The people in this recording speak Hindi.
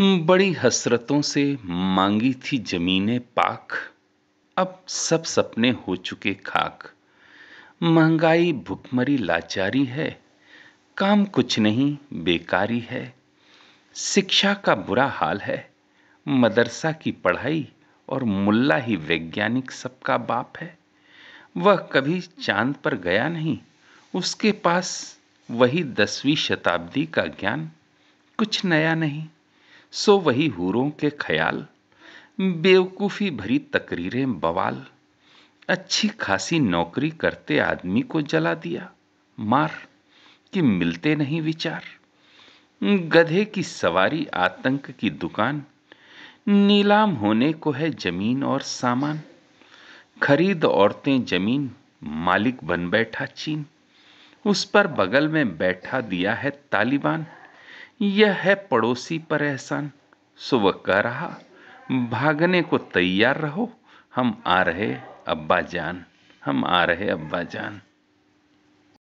हम्म, बड़ी हसरतों से मांगी थी जमीने पाक अब सब सपने हो चुके खाक महंगाई भुखमरी लाचारी है काम कुछ नहीं बेकारी है शिक्षा का बुरा हाल है मदरसा की पढ़ाई और मुल्ला ही वैज्ञानिक सबका बाप है वह कभी चांद पर गया नहीं उसके पास वही दसवीं शताब्दी का ज्ञान कुछ नया नहीं सो वही हूरों के ख्याल बेवकूफ़ी भरी तकरीरें बवाल अच्छी खासी नौकरी करते आदमी को जला दिया मार कि मिलते नहीं विचार गधे की सवारी आतंक की दुकान नीलाम होने को है जमीन और सामान खरीद औरतें जमीन मालिक बन बैठा चीन उस पर बगल में बैठा दिया है तालिबान यह है पड़ोसी पर एहसान सुबह कह रहा भागने को तैयार रहो हम आ रहे अब्बा जान हम आ रहे अब्बा जान